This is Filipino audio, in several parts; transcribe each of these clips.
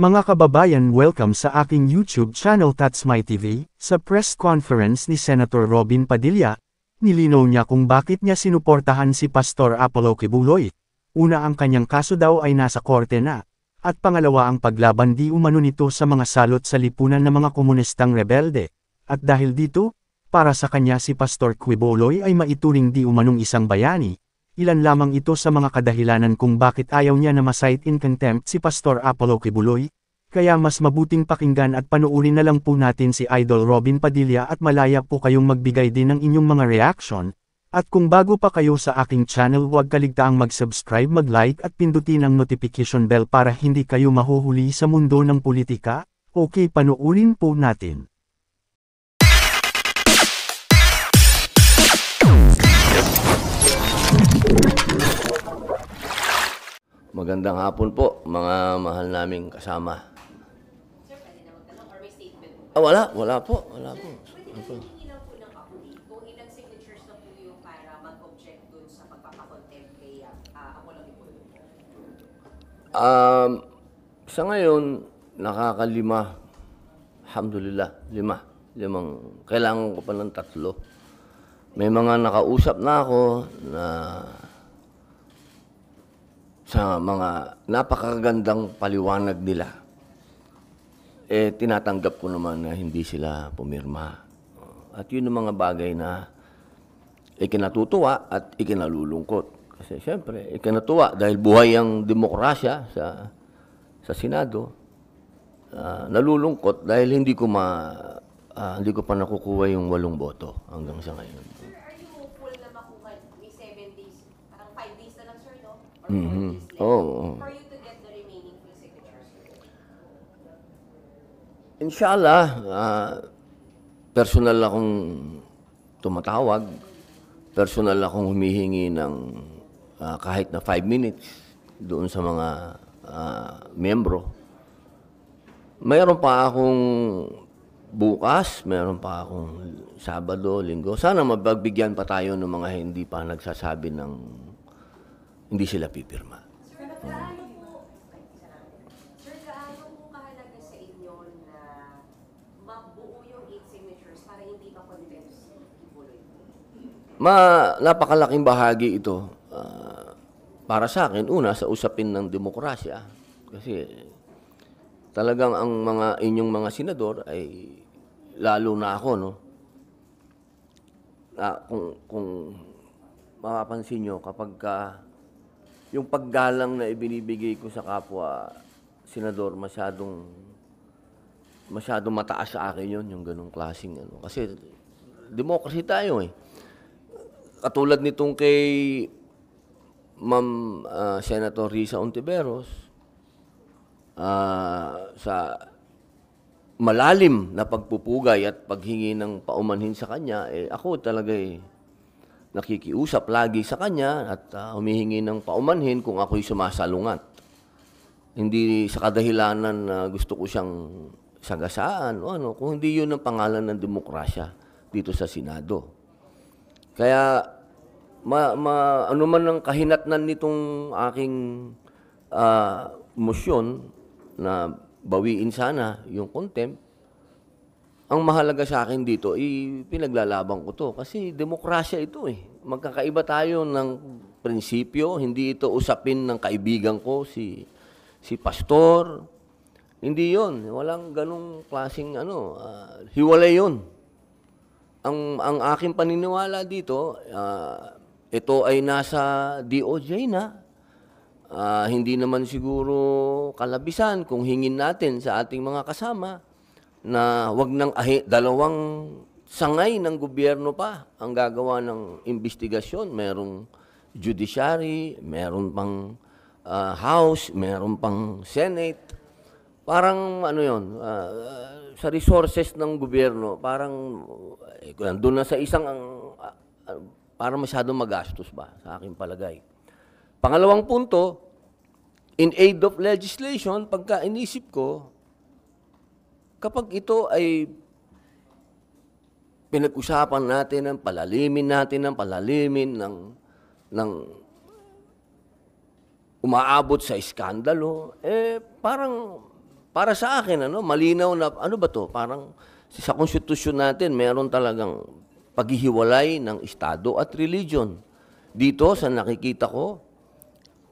Mga kababayan welcome sa aking YouTube channel That's My TV, sa press conference ni Senator Robin Padilla, nilinaw niya kung bakit niya sinuportahan si Pastor Apollo Kibuloy. Una ang kanyang kaso daw ay nasa korte na, at pangalawa ang paglaban di umano nito sa mga salot sa lipunan ng mga komunistang rebelde, at dahil dito, para sa kanya si Pastor Quibuloy ay maituring di umanong isang bayani, Ilan lamang ito sa mga kadahilanan kung bakit ayaw niya na masight in contempt si Pastor Apollo Kibuloy, kaya mas mabuting pakinggan at panuuri na lang po natin si Idol Robin Padilla at malaya po kayong magbigay din ng inyong mga reaction, at kung bago pa kayo sa aking channel huwag kaligtaang mag-subscribe mag-like at pindutin ang notification bell para hindi kayo mahuhuli sa mundo ng politika, okay panuurin po natin. Magandang hapon po, mga mahal naming kasama. Sir, pwede na magtanong or may statement? Ah, wala, wala po, wala po. Wala po. Um, sa ngayon, nakakalima. Alhamdulillah, lima. Limang. Kailangan ko pa ng tatlo may mga nakausap na ako na sa mga napakagandang paliwanag nila. Eh, tinatanggap ko naman na hindi sila pumirma. At yun ang mga bagay na ikinatutuwa at ikinalulungkot. Kasi siyempre, ikinatuwa dahil buhay ang demokrasya sa, sa Senado. Uh, nalulungkot dahil hindi ko ma uh, hindi ko pa nakukuha yung walong boto hanggang sa ngayon. Mhm. Oh, oh. for you to get the remaining signatures? Inshallah, ah, personal akong tumatawag. Personal akong humihingi ng ah, kahit na 5 minutes doon sa mga ah, miyembro. Mayroon pa akong bukas, mayroon pa akong Sabado, Linggo. Sana mabagbigyan pa tayo ng mga hindi pa nagsasabi ng hindi sila pipirma. Sir, gaano po, sir, gaano po kahalaga sa inyo na mabuo yung eight signatures para hindi pa convince si Ibuloy? Ma, napakalaking bahagi ito. Uh, para sa akin, una, sa usapin ng demokrasya. Kasi talagang ang mga inyong mga senador ay lalo na ako, no? Ah, kung, kung mapapansin nyo, kapag ka yung paggalang na ibinibigay ko sa kapwa senador masyadong masyadong mataas sa akin yon yung ganung klasing ano kasi democracy tayo eh katulad nitong kay Ma'am uh, Senator Risa Ontiveros uh, sa malalim na pagpupugay at paghingi ng paumanhin sa kanya eh ako talaga eh nakikiusap lagi sa kanya at uh, humihingi ng paumanhin kung ako'y sumasalungat. Hindi sa kadahilanan na uh, gusto ko siyang sagasaan o ano, kung hindi yun ang pangalan ng demokrasya dito sa Senado. Kaya ma, ma, ano man ang kahinatnan nitong aking uh, motion na bawiin sana yung contempt, ang mahalaga sa akin dito, ipinaglalaban ko to. Kasi demokrasya ito eh. Magkakaiba tayo ng prinsipyo. Hindi ito usapin ng kaibigan ko, si, si pastor. Hindi yon Walang ganong klaseng ano, uh, hiwalay yon Ang, ang aking paniniwala dito, uh, ito ay nasa DOJ na. Uh, hindi naman siguro kalabisan kung hingin natin sa ating mga kasama na wag nang ahi, dalawang sangay ng gobyerno pa ang gagawa ng investigasyon. Merong judiciary, meron pang uh, House, meron pang Senate. Parang ano yon uh, ah, sa resources ng gobyerno, parang eh, doon na sa isang, uh, uh, para masyadong magastos ba sa aking palagay. Pangalawang punto, in aid of legislation, pagka inisip ko, Kapag ito ay pinag-usapan natin ng palalimin natin ng palalimin ng ng umaabot sa iskandalo eh parang para sa akin ano malinaw na ano ba to parang sa konstitusyon natin meron talagang paghihiwalay ng estado at religion dito sa nakikita ko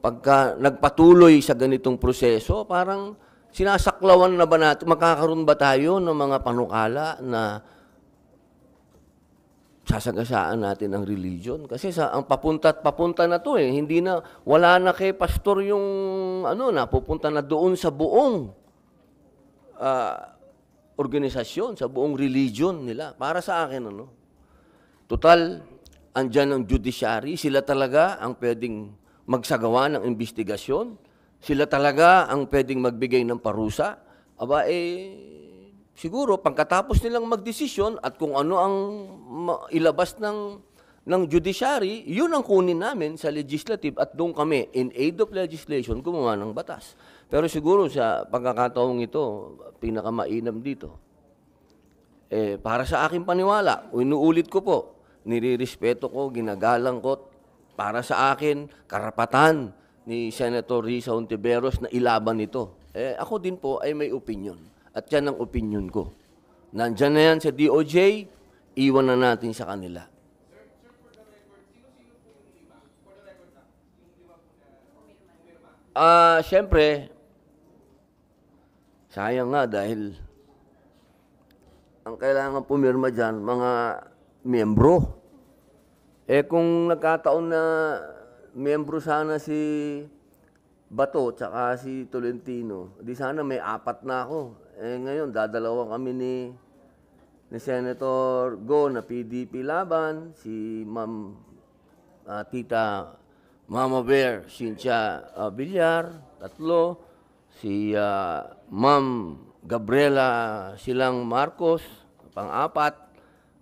pagka nagpatuloy sa ganitong proseso parang Sinasaklawan na ba natin? Makakaroon ba tayo ng mga panukala na sasagasaan natin ang religion? Kasi sa ang papunta at papunta na to eh, hindi na, wala na kay pastor yung ano na, pupunta na doon sa buong uh, organisasyon, sa buong religion nila. Para sa akin, ano? Total, andyan ang judiciary, sila talaga ang pwedeng magsagawa ng investigasyon sila talaga ang pwedeng magbigay ng parusa, aba eh, siguro pagkatapos nilang magdesisyon at kung ano ang ilabas ng ng judiciary, yun ang kunin namin sa legislative at doon kami in aid of legislation gumawa ng batas. Pero siguro sa pagkakataong ito, pinakamainam dito. Eh, para sa aking paniwala, inuulit ko po, nirirespeto ko, ginagalang ko, para sa akin, karapatan ni Senator Risa Ontiveros na ilaban ito. Eh, ako din po ay may opinion. At yan ang opinion ko. Nandiyan na yan sa DOJ, iwan na natin sa kanila. Ah, uh, syempre, sayang nga dahil ang kailangan pumirma dyan, mga miyembro. Eh kung nagkataon na miyembro sana si Bato tsaka si Tolentino. Di sana may apat na ako. Eh ngayon, dadalawa kami ni ni Senator Go na PDP laban, si Ma'am uh, Tita Mama Bear Cynthia uh, Villar, tatlo, si uh, Ma'am Gabriela Silang Marcos, pang-apat,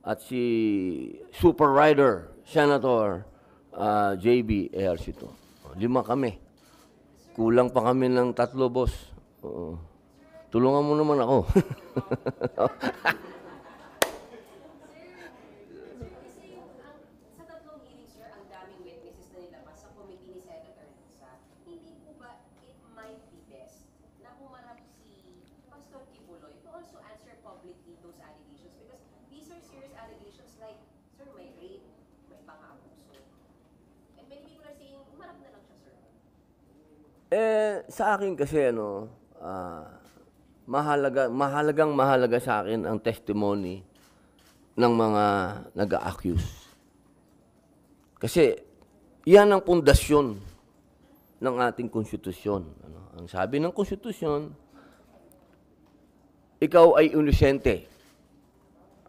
at si Super Rider, Senator uh, JB, ARC2. Lima kami. Kulang pa kami ng tatlo, boss. Oo. Tulungan mo naman ako. Eh, sa akin kasi, ano, ah, mahalaga, mahalagang mahalaga sa akin ang testimony ng mga nag-accuse. Kasi, yan ang pundasyon ng ating konstitusyon. Ano? Ang sabi ng konstitusyon, ikaw ay inosente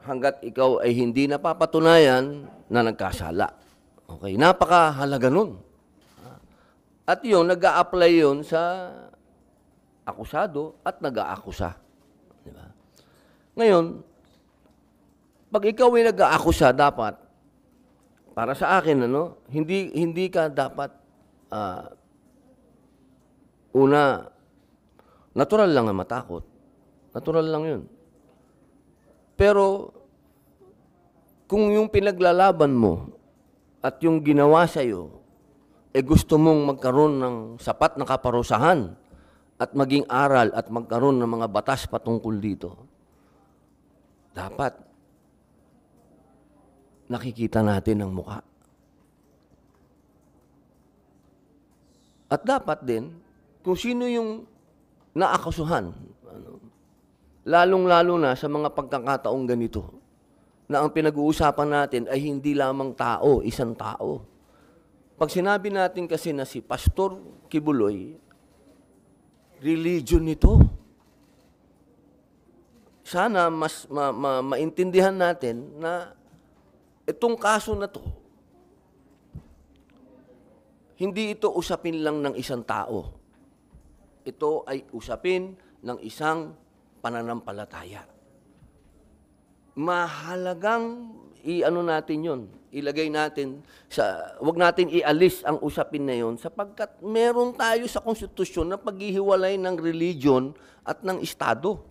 hanggat ikaw ay hindi napapatunayan na nagkasala. Okay, napakahalaga nun. At yun, nag apply yun sa akusado at nag-aakusa. Di ba? Ngayon, pag ikaw ay nag-aakusa, dapat, para sa akin, ano, hindi, hindi ka dapat, uh, una, natural lang ang matakot. Natural lang yun. Pero, kung yung pinaglalaban mo at yung ginawa sa'yo, eh gusto mong magkaroon ng sapat na kaparusahan at maging aral at magkaroon ng mga batas patungkol dito. Dapat nakikita natin ang mukha. At dapat din, kung sino yung naakusuhan, ano, lalong-lalo na sa mga pagkakataong ganito, na ang pinag-uusapan natin ay hindi lamang tao, isang tao pag sinabi natin kasi na si Pastor Kibuloy, religion nito. Sana mas ma, ma, maintindihan natin na itong kaso na to, hindi ito usapin lang ng isang tao. Ito ay usapin ng isang pananampalataya. Mahalagang i-ano natin yun, ilagay natin sa wag natin ialis ang usapin na yon sapagkat meron tayo sa konstitusyon na paghihiwalay ng religion at ng estado.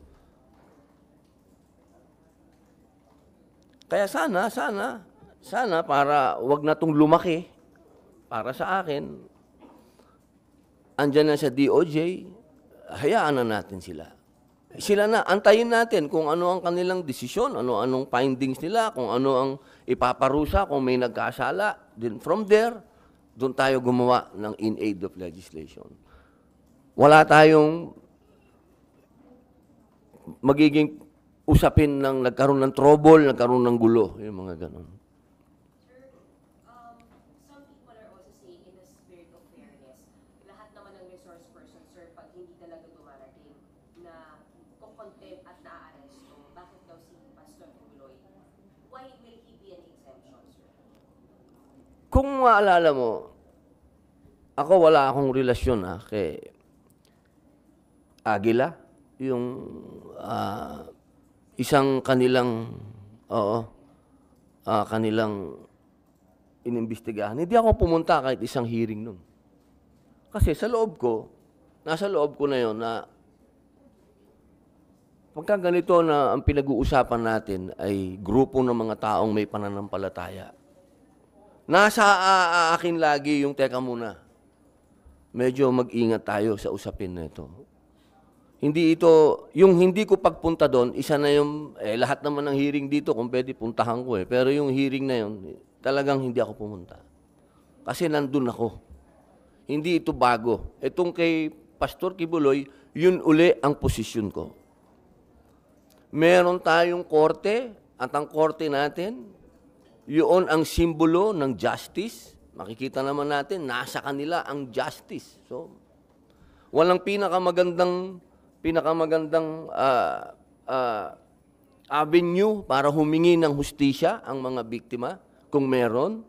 Kaya sana, sana, sana para wag na tong lumaki para sa akin. Andiyan na sa DOJ, hayaan na natin sila sila na, antayin natin kung ano ang kanilang desisyon, ano anong findings nila, kung ano ang ipaparusa kung may nagkasala. Then from there, doon tayo gumawa ng in aid of legislation. Wala tayong magiging usapin ng nagkaroon ng trouble, nagkaroon ng gulo, yung mga ganun. Kung maalala mo, ako wala akong relasyon ha, ah, kay Agila, yung uh, isang kanilang, oo, uh, kanilang inimbestigahan. Hindi ako pumunta kahit isang hearing nun. Kasi sa loob ko, nasa loob ko na yon na pagka ganito na ang pinag-uusapan natin ay grupo ng mga taong may pananampalataya, Nasa aakin lagi yung teka muna. Medyo mag-ingat tayo sa usapin na ito. Hindi ito, yung hindi ko pagpunta doon, isa na yung, eh, lahat naman ng hearing dito, kung pwede puntahan ko eh. Pero yung hearing na yun, talagang hindi ako pumunta. Kasi nandun ako. Hindi ito bago. Itong kay Pastor Kibuloy, yun uli ang posisyon ko. Meron tayong korte, at ang korte natin, yun ang simbolo ng justice. Makikita naman natin, nasa kanila ang justice. So, walang pinakamagandang, pinakamagandang uh, uh, avenue para humingi ng hustisya ang mga biktima, kung meron.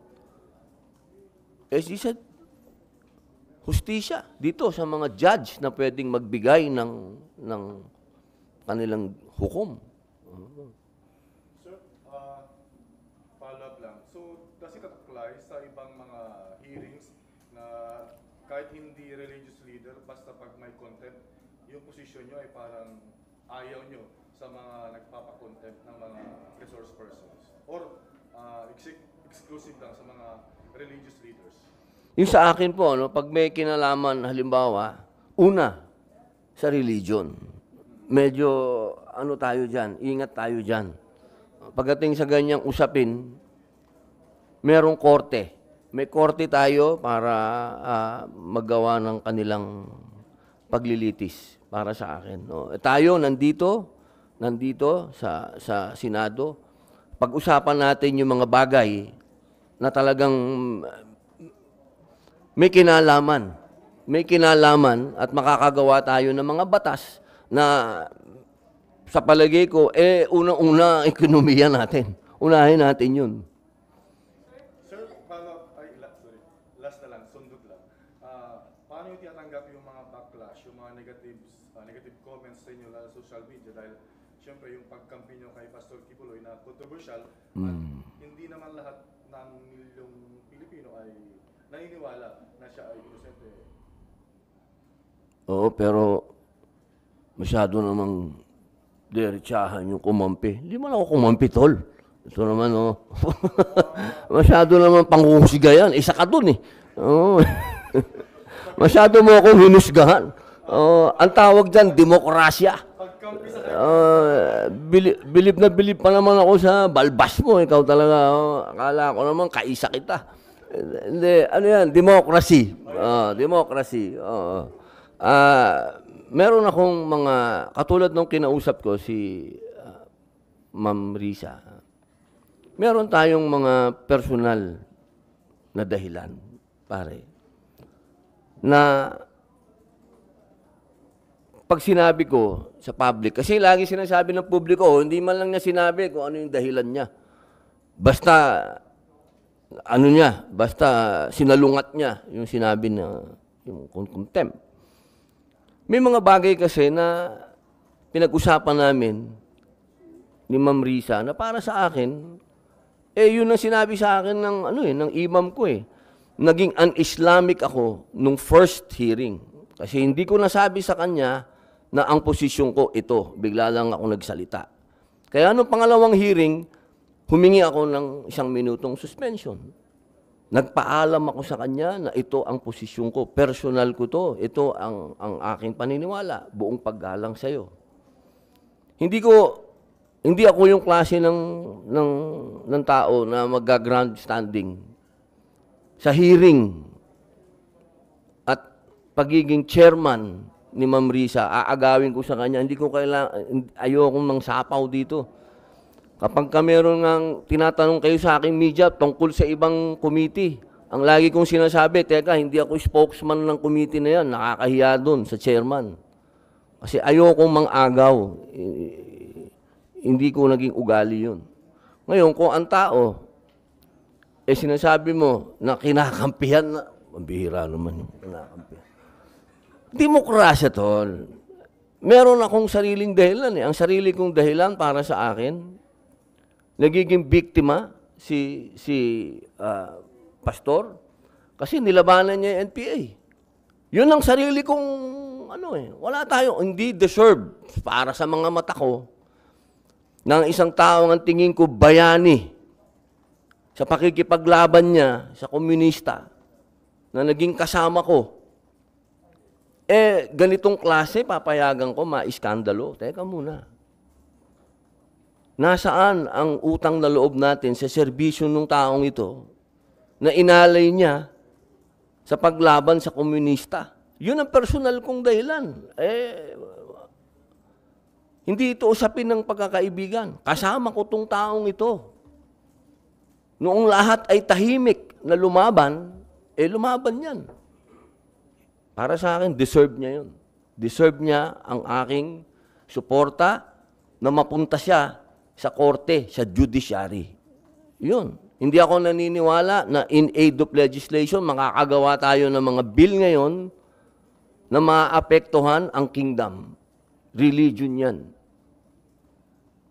As he said, hustisya dito sa mga judge na pwedeng magbigay ng, ng kanilang hukom. position nyo ay parang ayaw nyo sa mga nagpapakontent ng mga resource persons or uh, ah, ex- exclusive lang sa mga religious leaders? Yung sa akin po, no, pag may kinalaman, halimbawa, una, sa religion. Medyo, ano tayo dyan, ingat tayo dyan. Pagdating sa ganyang usapin, merong korte. May korte tayo para uh, magawa ng kanilang paglilitis para sa akin. No? E tayo nandito, nandito sa, sa Senado, pag-usapan natin yung mga bagay na talagang mm, may kinalaman. May kinalaman at makakagawa tayo ng mga batas na sa palagay ko, eh, unang-una ekonomiya natin. Unahin natin yun. controversial at hmm. hindi naman lahat ng milyong Pilipino ay naniniwala na siya ay inosente. Eh. Oo, pero masyado namang derechahan yung kumampi. Hindi man ako kumampi, tol. Ito naman, oh. masyado naman panghuhusga yan. Isa ka dun, eh. Oo. masyado mo akong hinusgahan. Oh, ang tawag dyan, demokrasya. Uh, ah, bilib, bilib na bilib pa naman ako sa balbas mo. Ikaw talaga, oh, akala ko naman kaisa kita. Hindi, ano yan, democracy. Uh, democracy. Uh, uh, meron akong mga, katulad nung kinausap ko si uh, Ma'am Risa, meron tayong mga personal na dahilan, pare, na pag sinabi ko sa public, kasi lagi sinasabi ng publiko, oh, hindi man lang niya sinabi kung ano yung dahilan niya. Basta, ano niya, basta sinalungat niya yung sinabi na yung contempt. May mga bagay kasi na pinag-usapan namin ni Ma'am Risa na para sa akin, eh yun ang sinabi sa akin ng, ano eh, ng imam ko eh. Naging un-Islamic ako nung first hearing. Kasi hindi ko nasabi sa kanya na ang posisyon ko ito. Bigla lang ako nagsalita. Kaya nung pangalawang hearing, humingi ako ng isang minutong suspension. Nagpaalam ako sa kanya na ito ang posisyon ko, personal ko to, ito ang, ang aking paniniwala, buong paggalang sa iyo. Hindi ko, hindi ako yung klase ng, ng, ng tao na mag-ground standing sa hearing at pagiging chairman ni Ma'am Risa, aagawin ko sa kanya, hindi ko kailangan, ayokong nang sapaw dito. Kapag ka meron nga tinatanong kayo sa akin media tungkol sa ibang committee, ang lagi kong sinasabi, teka, hindi ako spokesman ng committee na yan, nakakahiya doon sa chairman. Kasi ayokong mangagaw. Hindi ko naging ugali yun. Ngayon, kung ang tao, eh sinasabi mo na kinakampihan na, mabihira naman yung kinakampihan. Demokrasya, tol. Meron akong sariling dahilan eh. Ang sarili kong dahilan para sa akin, nagiging biktima si si uh, pastor kasi nilabanan niya yung NPA. Yun ang sarili kong ano eh. Wala tayo hindi deserve para sa mga mata ko ng isang tao ang tingin ko bayani sa pakikipaglaban niya sa komunista na naging kasama ko eh, ganitong klase, papayagan ko, maiskandalo. Teka muna. Nasaan ang utang na loob natin sa serbisyo ng taong ito na inalay niya sa paglaban sa komunista? Yun ang personal kong dahilan. Eh, hindi ito usapin ng pagkakaibigan. Kasama ko tong taong ito. Noong lahat ay tahimik na lumaban, eh lumaban yan. Para sa akin, deserve niya yun. Deserve niya ang aking suporta na mapunta siya sa korte, sa judiciary. Yun. Hindi ako naniniwala na in aid of legislation, makakagawa tayo ng mga bill ngayon na maapektuhan ang kingdom. Religion yan.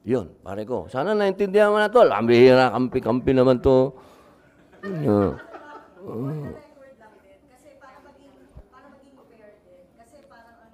Yun, pare ko. Sana naintindihan mo na to. Lambihira, kampi-kampi naman to. Uh, uh.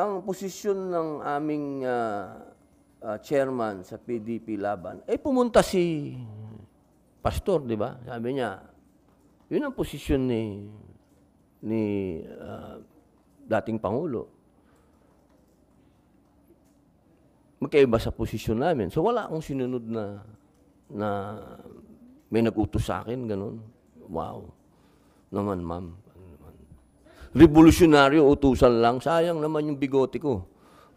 ang posisyon ng aming uh, uh, chairman sa PDP Laban, eh pumunta si Pastor, di ba? Sabi niya, yun ang posisyon ni ni uh, dating Pangulo. Magkaiba sa posisyon namin. So wala akong sinunod na na may nag sa akin, ganun. Wow. Naman, ma'am revolusyonaryo, utusan lang. Sayang naman yung bigote ko.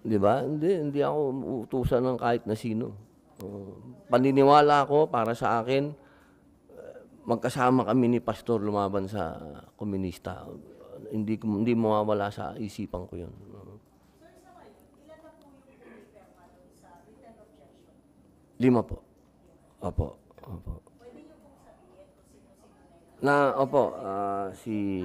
Di ba? Hindi, hindi ako utusan ng kahit na sino. Uh, paniniwala ako para sa akin, eh, magkasama kami ni Pastor lumaban sa komunista. Hindi, hindi mawawala sa isipan ko yun. Lima po. Opo. Opo. Na, opo, uh, si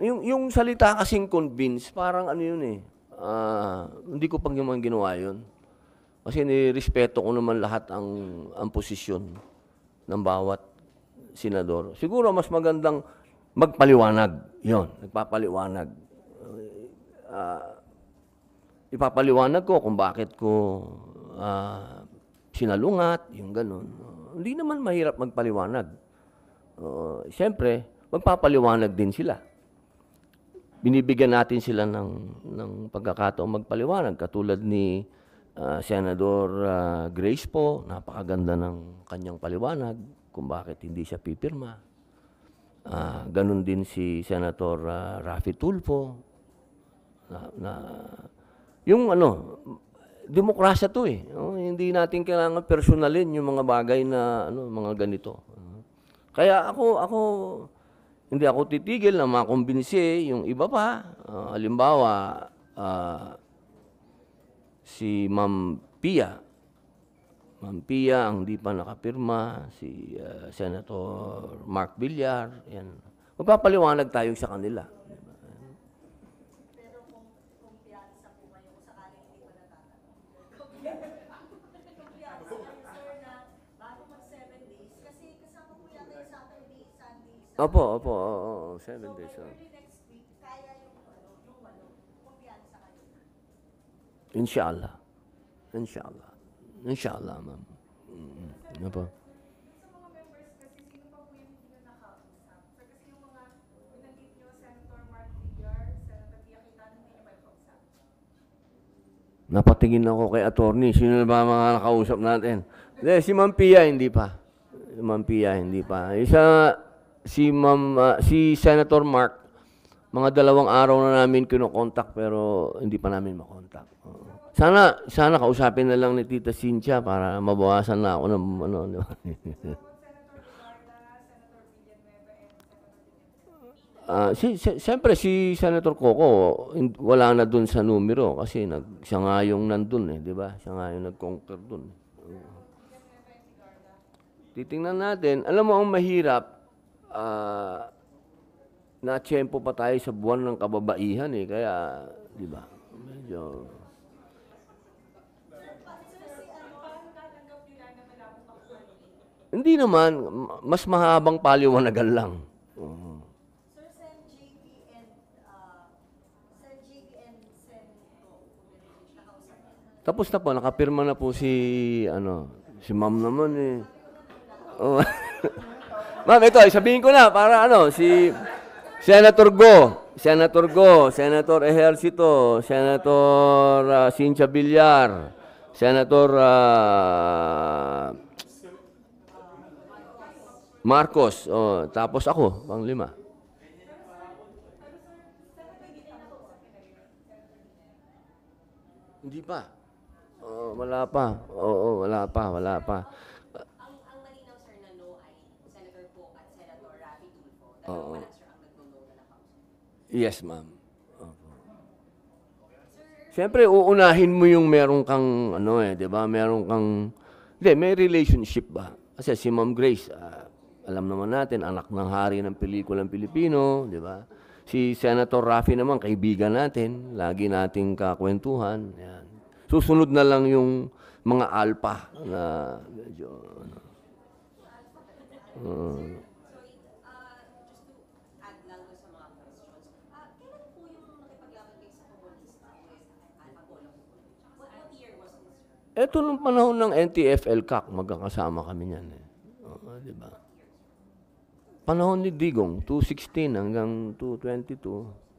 yung, yung salita kasing convince, parang ano yun eh. Uh, hindi ko pang naman ginawa yun. Kasi nirespeto ko naman lahat ang, ang posisyon ng bawat senador. Siguro mas magandang magpaliwanag. Yun, nagpapaliwanag. Uh, ipapaliwanag ko kung bakit ko uh, sinalungat, yung ganun. Uh, hindi naman mahirap magpaliwanag. Uh, Siyempre, magpapaliwanag din sila binibigyan natin sila ng, ng pagkakataong magpaliwanag. Katulad ni uh, Senador uh, Grace po, napakaganda ng kanyang paliwanag kung bakit hindi siya pipirma. Uh, ganun din si Senator uh, Rafi Tulfo. Na, na, yung ano, demokrasya to eh. No? Oh, hindi natin kailangan personalin yung mga bagay na ano, mga ganito. Kaya ako, ako, hindi ako titigil na makumbinsi yung iba pa. Uh, halimbawa, uh, si Ma'am Pia, Ma'am Pia ang hindi pa nakapirma, si uh, Senator Mark Villar, yan. Magpapaliwanag tayo sa kanila. Opo, opo. Oo, oo. Seven days. So, by early next week, kaya yung ano, yung ano, Inshallah. Inshallah. Inshallah, ma'am. Mm, Sa mga members kasi, sino pa po yung hindi na kasi yung mga, binanggit nyo, Senator Mark Villar, Senator Tia Quintana, hindi nyo ba yung kausap? Napatingin ako kay attorney. Sino ba mga nakausap natin? Hindi, si Ma'am hindi pa. Si Ma'am hindi pa. Isa, si Ma'am uh, si Senator Mark mga dalawang araw na namin kinokontak pero hindi pa namin makontak. Uh, sana sana kausapin na lang ni Tita Cynthia para mabawasan na ako ng ano. ano. Uh, si, si, siyempre si Senator Coco wala na doon sa numero kasi nag, siya nga yung nandun eh, di ba? Siya nga yung nag-conquer doon. Uh, titingnan natin. Alam mo, ang mahirap, uh, ah, na tempo pa tayo sa buwan ng kababaihan eh. Kaya, di ba? Medyo... Hindi naman. Mas mahabang paliwanagan lang. Uh-huh. Tapos na po, nakapirma na po si, ano, si ma'am naman eh. Oh. Ma'am, ito, sabihin ko na para ano, si Senator Go, Senator Go, Senator Ejercito, Senator uh, ah, Sincha Villar, Senator uh, Marcos, oh, tapos ako, pang lima. Hindi pa. Oh, wala pa. Oo, oh, wala pa, wala pa. Oo. Wala, Yes, ma'am. Opo. Siyempre, uunahin mo yung meron kang, ano eh, di ba? Meron kang, hindi, may relationship ba? Kasi si Ma'am Grace, ah, alam naman natin, anak ng hari ng pelikulang Pilipino, di ba? Si Senator Rafi naman, kaibigan natin, lagi nating kakwentuhan. Yan. Susunod na lang yung mga alpa na medyo, ano, uh, Eto nung panahon ng NTFL CAC, magkakasama kami niyan. Eh. Oo, di ba? Panahon ni Digong, 216 hanggang 222.